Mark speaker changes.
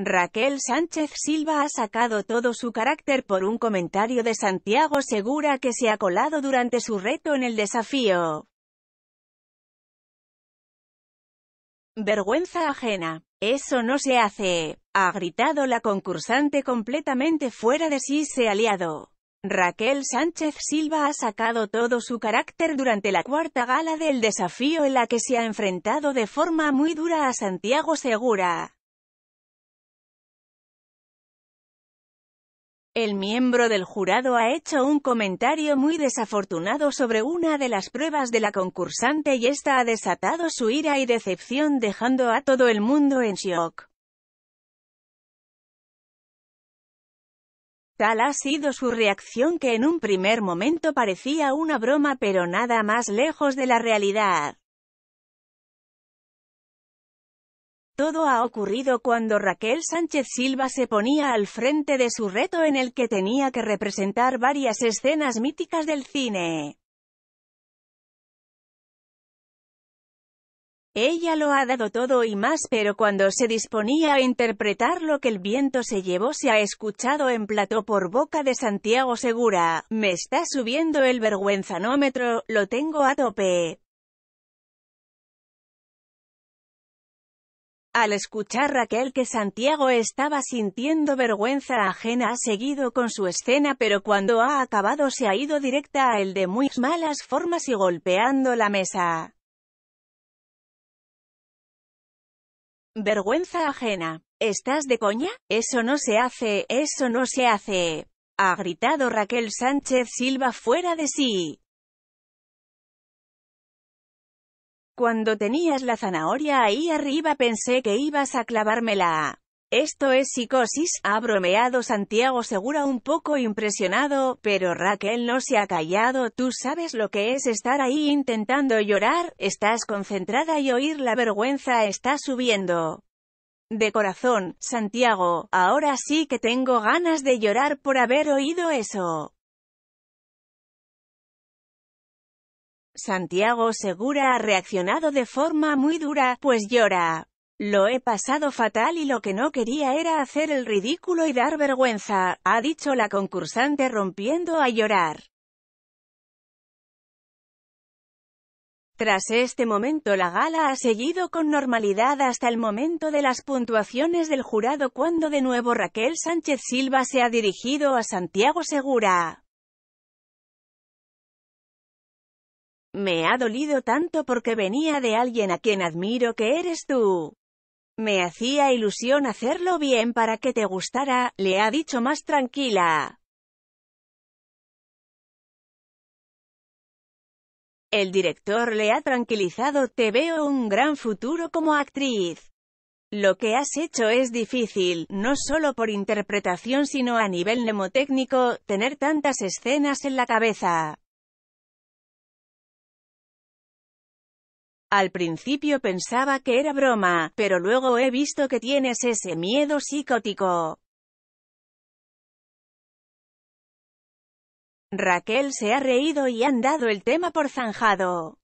Speaker 1: Raquel Sánchez Silva ha sacado todo su carácter por un comentario de Santiago Segura que se ha colado durante su reto en el desafío. Vergüenza ajena. Eso no se hace. Ha gritado la concursante completamente fuera de sí se aliado. Raquel Sánchez Silva ha sacado todo su carácter durante la cuarta gala del desafío en la que se ha enfrentado de forma muy dura a Santiago Segura. El miembro del jurado ha hecho un comentario muy desafortunado sobre una de las pruebas de la concursante y esta ha desatado su ira y decepción dejando a todo el mundo en shock. Tal ha sido su reacción que en un primer momento parecía una broma pero nada más lejos de la realidad. Todo ha ocurrido cuando Raquel Sánchez Silva se ponía al frente de su reto en el que tenía que representar varias escenas míticas del cine. Ella lo ha dado todo y más pero cuando se disponía a interpretar lo que el viento se llevó se ha escuchado en plató por boca de Santiago Segura, me está subiendo el vergüenzanómetro, lo tengo a tope. Al escuchar Raquel que Santiago estaba sintiendo vergüenza ajena ha seguido con su escena pero cuando ha acabado se ha ido directa a él de muy malas formas y golpeando la mesa. Vergüenza ajena. ¿Estás de coña? Eso no se hace, eso no se hace. Ha gritado Raquel Sánchez Silva fuera de sí. Cuando tenías la zanahoria ahí arriba pensé que ibas a clavármela. Esto es psicosis, ha bromeado Santiago Segura un poco impresionado, pero Raquel no se ha callado, tú sabes lo que es estar ahí intentando llorar, estás concentrada y oír la vergüenza está subiendo. De corazón, Santiago, ahora sí que tengo ganas de llorar por haber oído eso. Santiago Segura ha reaccionado de forma muy dura, pues llora. Lo he pasado fatal y lo que no quería era hacer el ridículo y dar vergüenza, ha dicho la concursante rompiendo a llorar. Tras este momento la gala ha seguido con normalidad hasta el momento de las puntuaciones del jurado cuando de nuevo Raquel Sánchez Silva se ha dirigido a Santiago Segura. Me ha dolido tanto porque venía de alguien a quien admiro que eres tú. Me hacía ilusión hacerlo bien para que te gustara, le ha dicho más tranquila. El director le ha tranquilizado, te veo un gran futuro como actriz. Lo que has hecho es difícil, no solo por interpretación sino a nivel mnemotécnico, tener tantas escenas en la cabeza. Al principio pensaba que era broma, pero luego he visto que tienes ese miedo psicótico. Raquel se ha reído y han dado el tema por zanjado.